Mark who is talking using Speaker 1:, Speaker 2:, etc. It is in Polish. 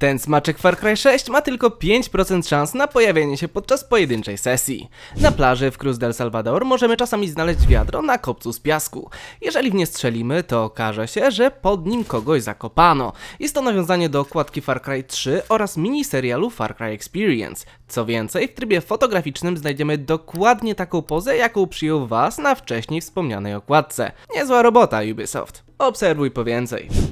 Speaker 1: Ten smaczek Far Cry 6 ma tylko 5% szans na pojawienie się podczas pojedynczej sesji. Na plaży w Cruz del Salvador możemy czasami znaleźć wiadro na kopcu z piasku. Jeżeli w nie strzelimy, to okaże się, że pod nim kogoś zakopano. Jest to nawiązanie do okładki Far Cry 3 oraz miniserialu Far Cry Experience. Co więcej, w trybie fotograficznym znajdziemy dokładnie taką pozę, jaką przyjął Was na wcześniej wspomnianej okładce. Niezła robota Ubisoft. Obserwuj po więcej.